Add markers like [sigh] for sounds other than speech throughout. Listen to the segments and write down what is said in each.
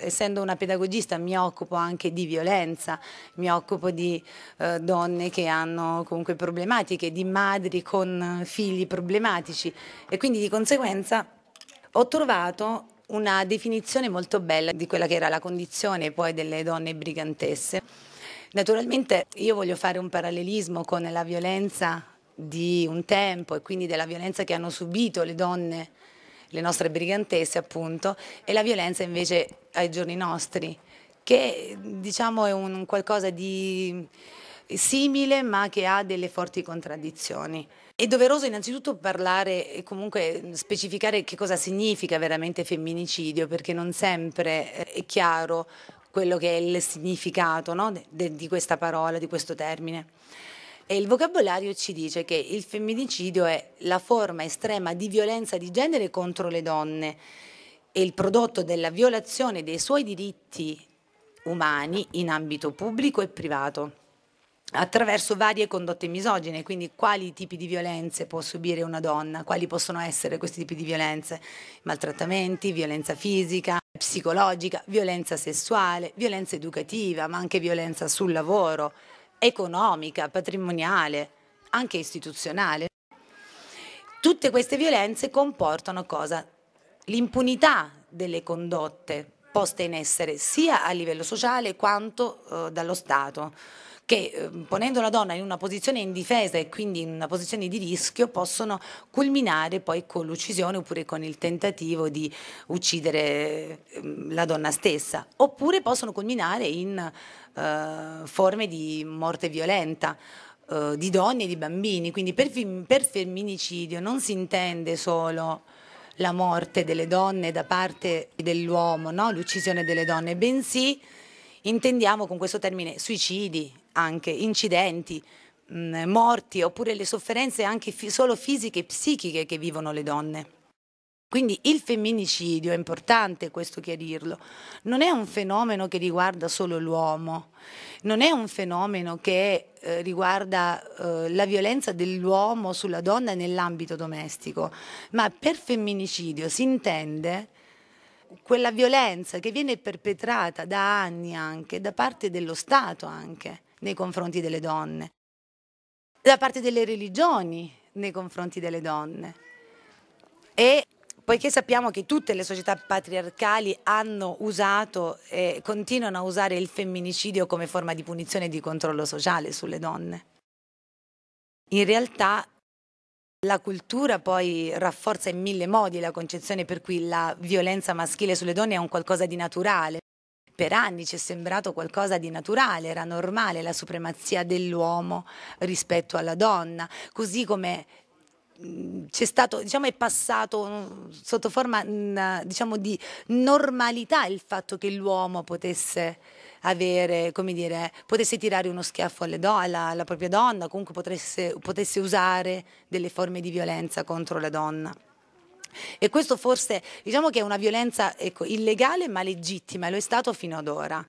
Essendo una pedagogista mi occupo anche di violenza, mi occupo di eh, donne che hanno comunque problematiche, di madri con figli problematici e quindi di conseguenza ho trovato una definizione molto bella di quella che era la condizione poi delle donne brigantesse. Naturalmente io voglio fare un parallelismo con la violenza di un tempo e quindi della violenza che hanno subito le donne le nostre brigantesse appunto, e la violenza invece ai giorni nostri, che diciamo è un qualcosa di simile ma che ha delle forti contraddizioni. È doveroso innanzitutto parlare e comunque specificare che cosa significa veramente femminicidio perché non sempre è chiaro quello che è il significato no, di questa parola, di questo termine. E il vocabolario ci dice che il femminicidio è la forma estrema di violenza di genere contro le donne e il prodotto della violazione dei suoi diritti umani in ambito pubblico e privato attraverso varie condotte misogine, quindi quali tipi di violenze può subire una donna, quali possono essere questi tipi di violenze, maltrattamenti, violenza fisica, psicologica, violenza sessuale, violenza educativa, ma anche violenza sul lavoro, economica, patrimoniale, anche istituzionale. Tutte queste violenze comportano cosa? L'impunità delle condotte poste in essere sia a livello sociale quanto eh, dallo Stato che eh, ponendo la donna in una posizione indifesa e quindi in una posizione di rischio possono culminare poi con l'uccisione oppure con il tentativo di uccidere eh, la donna stessa, oppure possono culminare in eh, forme di morte violenta eh, di donne e di bambini. Quindi per, per femminicidio non si intende solo la morte delle donne da parte dell'uomo, no? l'uccisione delle donne, bensì intendiamo con questo termine suicidi, anche incidenti, mh, morti oppure le sofferenze anche solo fisiche e psichiche che vivono le donne. Quindi il femminicidio, è importante questo chiarirlo, non è un fenomeno che riguarda solo l'uomo, non è un fenomeno che eh, riguarda eh, la violenza dell'uomo sulla donna nell'ambito domestico, ma per femminicidio si intende quella violenza che viene perpetrata da anni anche, da parte dello Stato anche, nei confronti delle donne, da parte delle religioni nei confronti delle donne. E poiché sappiamo che tutte le società patriarcali hanno usato e continuano a usare il femminicidio come forma di punizione e di controllo sociale sulle donne. In realtà la cultura poi rafforza in mille modi la concezione per cui la violenza maschile sulle donne è un qualcosa di naturale. Per anni ci è sembrato qualcosa di naturale, era normale la supremazia dell'uomo rispetto alla donna, così come Mm, c'è stato, diciamo, è passato mm, sotto forma mm, diciamo, di normalità il fatto che l'uomo potesse avere, come dire, potesse tirare uno schiaffo alla, alla, propria donna, comunque potesse, potesse usare delle forme di violenza contro la donna. E questo forse diciamo che è una violenza ecco, illegale ma legittima, lo è stato fino ad ora.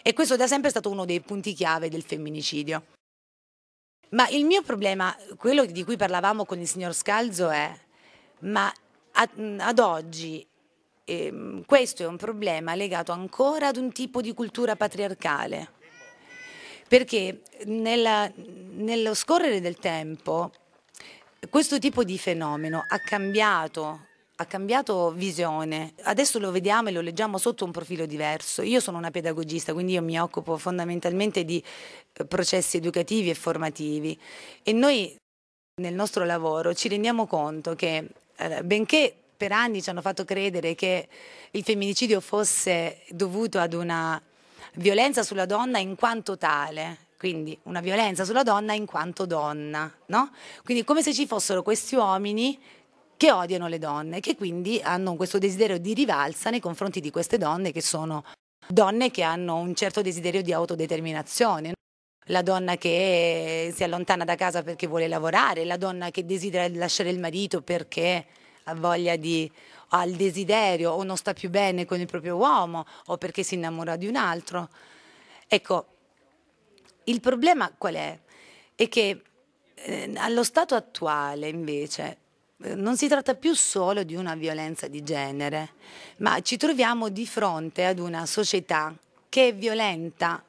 E questo da sempre è stato uno dei punti chiave del femminicidio. Ma il mio problema, quello di cui parlavamo con il signor Scalzo è, ma ad oggi ehm, questo è un problema legato ancora ad un tipo di cultura patriarcale. Perché nella, nello scorrere del tempo questo tipo di fenomeno ha cambiato ha cambiato visione. Adesso lo vediamo e lo leggiamo sotto un profilo diverso. Io sono una pedagogista, quindi io mi occupo fondamentalmente di eh, processi educativi e formativi e noi nel nostro lavoro ci rendiamo conto che eh, benché per anni ci hanno fatto credere che il femminicidio fosse dovuto ad una violenza sulla donna in quanto tale, quindi una violenza sulla donna in quanto donna, no? Quindi come se ci fossero questi uomini che odiano le donne, che quindi hanno questo desiderio di rivalsa nei confronti di queste donne che sono donne che hanno un certo desiderio di autodeterminazione. La donna che si allontana da casa perché vuole lavorare, la donna che desidera lasciare il marito perché ha voglia di, ha il desiderio o non sta più bene con il proprio uomo o perché si innamora di un altro. Ecco, il problema qual è? È che eh, allo stato attuale invece eh, non si tratta più solo di una violenza di genere, ma ci troviamo di fronte ad una società che è violenta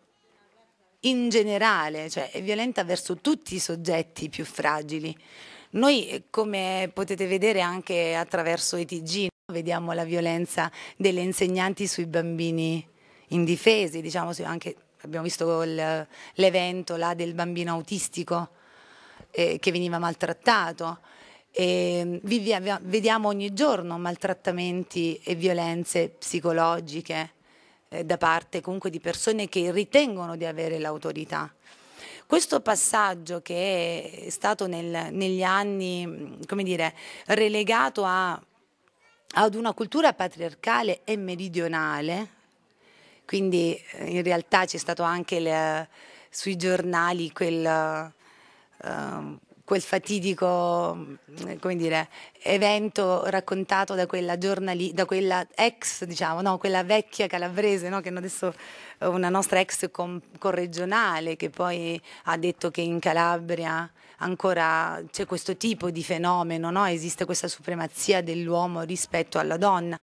in generale, cioè è violenta verso tutti i soggetti più fragili. Noi, come potete vedere anche attraverso i TG, vediamo la violenza delle insegnanti sui bambini indifesi, diciamo, anche, abbiamo visto l'evento del bambino autistico eh, che veniva maltrattato. E ehm, vediamo ogni giorno maltrattamenti e violenze psicologiche eh, da parte comunque di persone che ritengono di avere l'autorità. Questo passaggio che è stato nel, negli anni, come dire, relegato a, ad una cultura patriarcale e meridionale, quindi eh, in realtà c'è stato anche il, eh, sui giornali quel... Uh, quel fatidico mm, dire, evento raccontato da quella, giornali- da quella ex, diciamo, no, quella vecchia calabrese, no, che adesso eh, una nostra ex com- corregionale che poi ha detto che in Calabria ancora c'è questo tipo di fenomeno, no? esiste questa supremazia dell'uomo rispetto alla donna.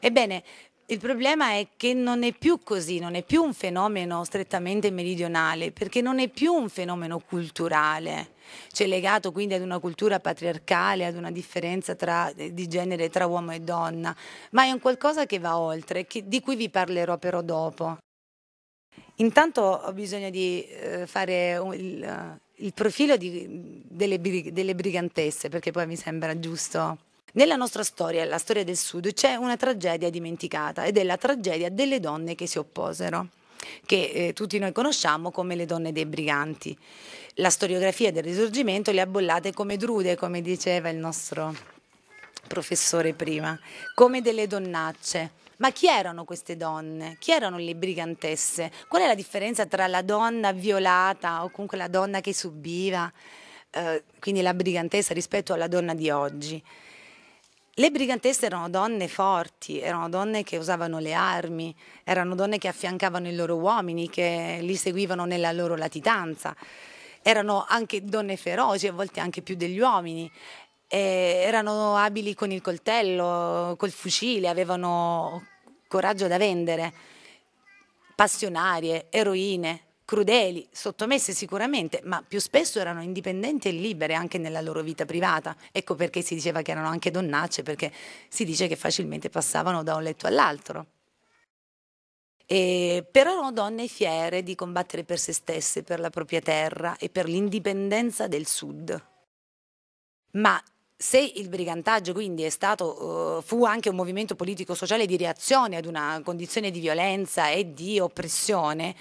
Ebbene, il problema è che non è più così, non è più un fenomeno strettamente meridionale, perché non è più un fenomeno culturale, cioè legato quindi ad una cultura patriarcale, ad una differenza tra, eh, di genere tra uomo e donna, ma è un qualcosa che va oltre, che, di cui vi parlerò però dopo. Intanto ho bisogno di eh, fare un, il, eh, il, profilo di, delle, delle brigantesse, perché poi mi sembra giusto nella nostra storia, la storia del Sud, c'è una tragedia dimenticata ed è la tragedia delle donne che si opposero che eh, tutti noi conosciamo come le donne dei briganti. La storiografia del risorgimento le ha bollate come drude, come diceva il nostro professore prima, come delle donnacce. Ma chi erano queste donne? Chi erano le brigantesse? Qual è la differenza tra la donna violata o comunque la donna che subiva, eh, quindi la brigantessa rispetto alla donna di oggi? Le brigantesse erano donne forti, erano donne che usavano le armi, erano donne che affiancavano i loro uomini, che li seguivano nella loro latitanza. Erano anche donne feroci, a volte anche più degli uomini. E erano abili con il coltello, col fucile, avevano coraggio da vendere, passionarie, eroine, crudeli, sottomesse sicuramente, ma più spesso erano indipendenti e libere anche nella loro vita privata. Ecco perché si diceva che erano anche donnacce, perché si dice che facilmente passavano da un letto all'altro. E, però erano donne fiere di combattere per se stesse, per la propria terra e per l'indipendenza del sud. Ma se il brigantaggio quindi stato, uh, fu anche un movimento politico-sociale di reazione ad una condizione di violenza e di oppressione,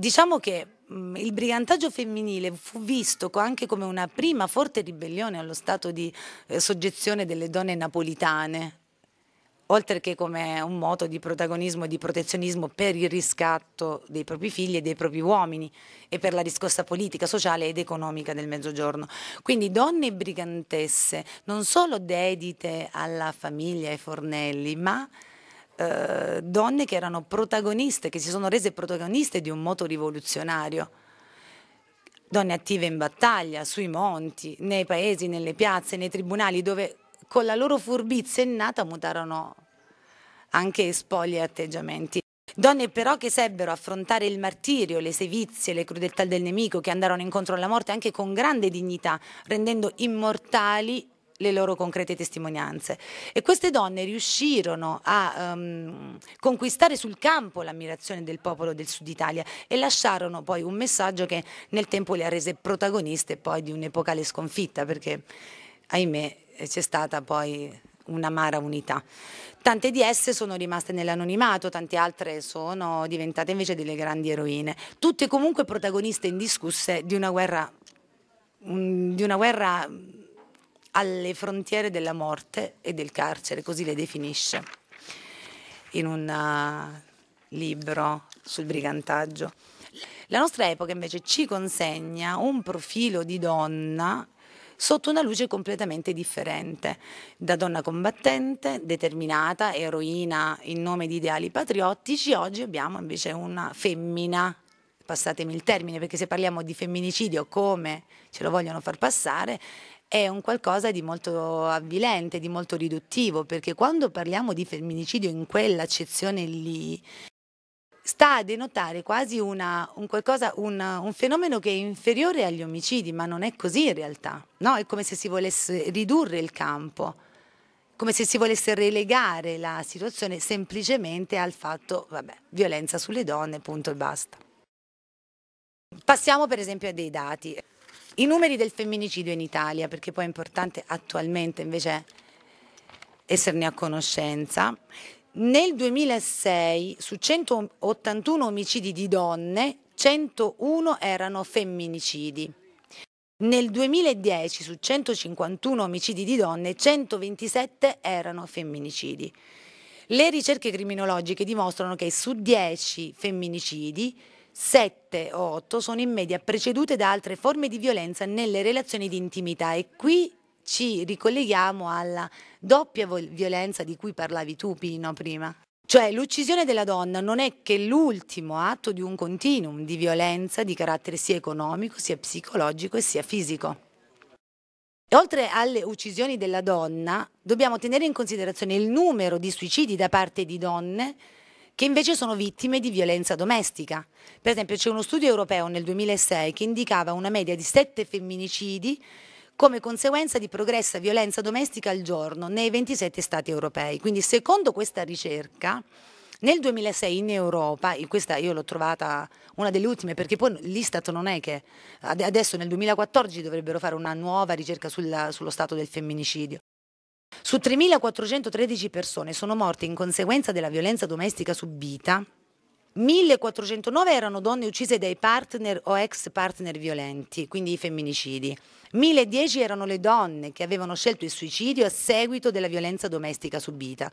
Diciamo che mm, il brigantaggio femminile fu visto anche come una prima forte ribellione allo stato di eh, soggezione delle donne napolitane, oltre che come un moto di protagonismo e di protezionismo per il riscatto dei propri figli e dei propri uomini e per la riscossa politica, sociale ed economica del Mezzogiorno. Quindi donne brigantesse, non solo dedite alla famiglia e ai fornelli, ma eh, donne che erano protagoniste, che si sono rese protagoniste di un moto rivoluzionario. Donne attive in battaglia, sui monti, nei paesi, nelle piazze, nei tribunali, dove con la loro furbizia innata mutarono anche spogli e atteggiamenti. Donne però che sebbero affrontare il martirio, le sevizie, le crudeltà del nemico, che andarono incontro alla morte anche con grande dignità, rendendo immortali le loro concrete testimonianze. E queste donne riuscirono a um, conquistare sul campo l'ammirazione del popolo del Sud Italia e lasciarono poi un messaggio che nel tempo le ha rese protagoniste poi di un'epocale sconfitta, perché ahimè c'è stata poi un'amara unità. Tante di esse sono rimaste nell'anonimato, tante altre sono diventate invece delle grandi eroine, tutte comunque protagoniste indiscusse di una guerra, mm, di una guerra alle frontiere della morte e del carcere, così le definisce in un uh, libro sul brigantaggio. La nostra epoca invece ci consegna un profilo di donna sotto una luce completamente differente, da donna combattente, determinata, eroina in nome di ideali patriottici, oggi abbiamo invece una femmina passatemi il termine, perché se parliamo di femminicidio come ce lo vogliono far passare, è un qualcosa di molto avvilente, di molto riduttivo, perché quando parliamo di femminicidio in quell'accezione lì, sta a denotare quasi una, un, qualcosa, una, un, fenomeno che è inferiore agli omicidi, ma non è così in realtà. No? È come se si volesse ridurre il campo, come se si volesse relegare la situazione semplicemente al fatto, vabbè, violenza sulle donne, punto e basta. Passiamo per esempio a dei dati. I numeri del femminicidio in Italia, perché poi è importante attualmente invece esserne a conoscenza. Nel 2006 su 181 omicidi di donne, 101 erano femminicidi. Nel 2010 su 151 omicidi di donne, 127 erano femminicidi. Le ricerche criminologiche dimostrano che su 10 femminicidi 7 o 8 sono in media precedute da altre forme di violenza nelle relazioni di intimità e qui ci ricolleghiamo alla doppia violenza di cui parlavi tu Pino prima. Cioè l'uccisione della donna non è che l'ultimo atto di un continuum di violenza di carattere sia economico, sia psicologico e sia fisico. E oltre alle uccisioni della donna, dobbiamo tenere in considerazione il numero di suicidi da parte di donne che invece sono vittime di violenza domestica. Per esempio c'è uno studio europeo nel 2006 che indicava una media di 7 femminicidi come conseguenza di progressa violenza domestica al giorno nei 27 Stati europei. Quindi secondo questa ricerca nel 2006 in Europa, e questa io l'ho trovata una delle ultime perché poi l'Istat non è che adesso nel 2014 dovrebbero fare una nuova ricerca sulla, sullo stato del femminicidio, su 3.413 persone sono morte in conseguenza della violenza domestica subita 1409 erano donne uccise dai partner o ex partner violenti, quindi i femminicidi. 1010 erano le donne che avevano scelto il suicidio a seguito della violenza domestica subita.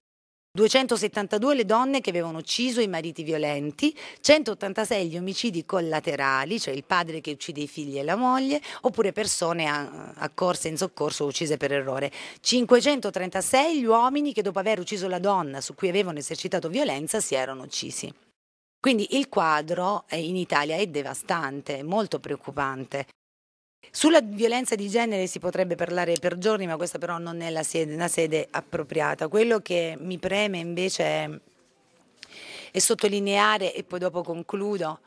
272 le donne che avevano ucciso i mariti violenti, 186 gli omicidi collaterali, cioè il padre che uccide i figli e la moglie, oppure persone accorse in soccorso o uccise per errore, 536 gli uomini che dopo aver ucciso la donna su cui avevano esercitato violenza si erano uccisi. Quindi il quadro eh, in Italia è devastante, molto preoccupante. Sulla violenza di genere si potrebbe parlare per giorni, ma questa però non è sede, una sede appropriata. Quello che mi preme invece è, è sottolineare, e poi dopo concludo,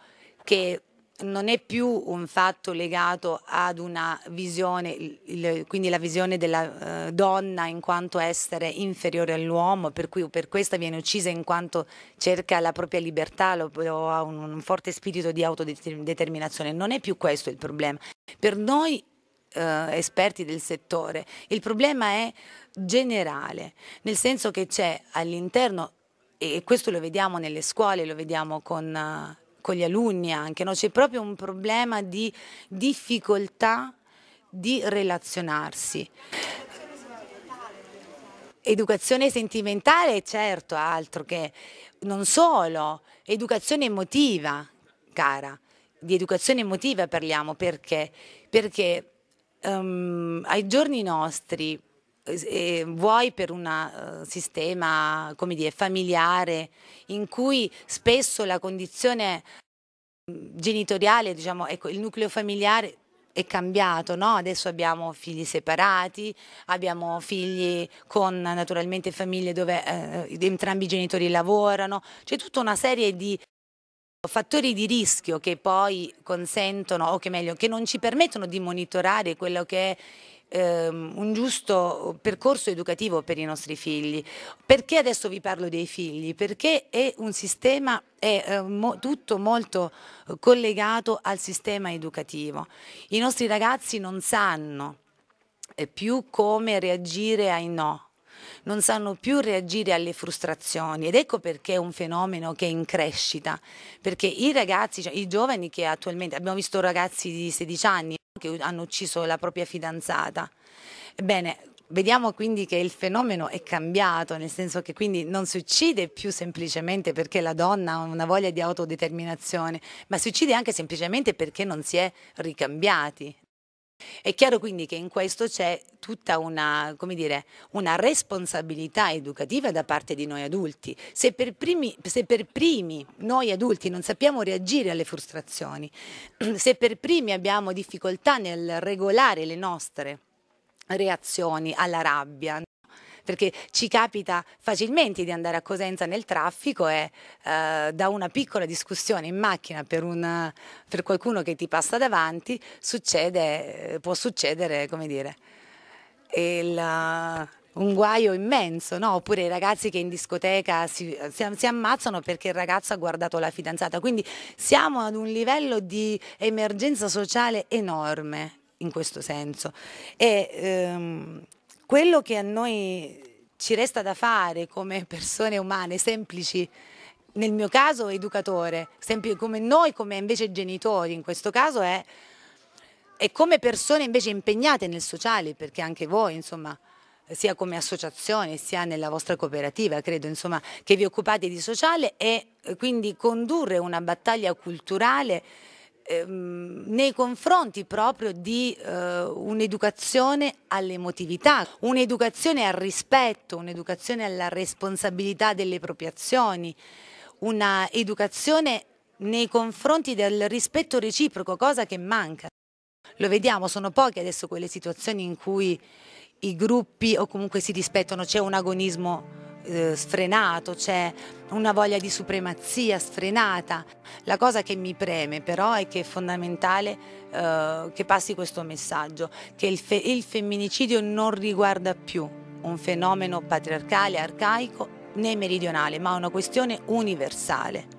che non è più un fatto legato ad una visione, il, quindi la visione della eh, donna in quanto essere inferiore all'uomo, per cui per questa viene uccisa in quanto cerca la propria libertà o ha un, un forte spirito di autodeterminazione. Non è più questo il problema. Per noi eh, esperti del settore. Il problema è generale, nel senso che c'è all'interno, e questo lo vediamo nelle scuole, lo vediamo con uh, con gli alunni anche, no? c'è proprio un problema di difficoltà di relazionarsi. Educazione sentimentale, è certo, altro che non solo, educazione emotiva, cara, di educazione emotiva parliamo perché? Perché um, ai giorni nostri eh, vuoi per un uh, sistema come dire, familiare in cui spesso la condizione genitoriale, diciamo, ecco, il nucleo familiare è cambiato, no? adesso abbiamo figli separati, abbiamo figli con naturalmente famiglie dove eh, entrambi i genitori lavorano, c'è tutta una serie di fattori di rischio che poi consentono, o che meglio, che non ci permettono di monitorare quello che è ehm, un giusto percorso educativo per i nostri figli. Perché adesso vi parlo dei figli? Perché è un sistema, è eh, mo, tutto molto eh, collegato al sistema educativo. I nostri ragazzi non sanno eh, più come reagire ai no non sanno più reagire alle frustrazioni ed ecco perché è un fenomeno che è in crescita, perché i ragazzi, cioè i giovani che attualmente abbiamo visto ragazzi di 16 anni che hanno ucciso la propria fidanzata. Ebbene, vediamo quindi che il fenomeno è cambiato, nel senso che quindi non si uccide più semplicemente perché la donna ha una voglia di autodeterminazione, ma si uccide anche semplicemente perché non si è ricambiati. È chiaro quindi che in questo c'è tutta una, dire, una, responsabilità educativa da parte di noi adulti. Se per, primi, se per primi noi adulti non sappiamo reagire alle frustrazioni, [clears throat] se per primi abbiamo difficoltà nel regolare le nostre reazioni alla rabbia, perché ci capita facilmente di andare a Cosenza nel traffico e eh, da una piccola discussione in macchina per, una, per qualcuno che ti passa davanti succede, eh, può succedere, come dire, il eh, un guaio immenso, no? oppure i ragazzi che in discoteca si, si, si, ammazzano perché il ragazzo ha guardato la fidanzata. Quindi siamo ad un livello di emergenza sociale enorme in questo senso. E, ehm, quello che a noi ci resta da fare come persone umane, semplici, nel mio caso educatore, come noi come invece genitori in questo caso è, è come persone invece impegnate nel sociale, perché anche voi insomma sia come associazione sia nella vostra cooperativa, credo insomma, che vi occupate di sociale e eh, quindi condurre una battaglia culturale ehm, nei confronti proprio di eh, un'educazione all'emotività, un'educazione al rispetto, un'educazione alla responsabilità delle proprie azioni, un'educazione nei confronti del rispetto reciproco, cosa che manca. Lo vediamo, sono poche adesso quelle situazioni in cui i gruppi o comunque si rispettano, c'è un agonismo eh, sfrenato, c'è una voglia di supremazia sfrenata. La cosa che mi preme però è che è fondamentale eh, che passi questo messaggio, che il, fe il femminicidio non riguarda più un fenomeno patriarcale, arcaico né meridionale, ma una questione universale.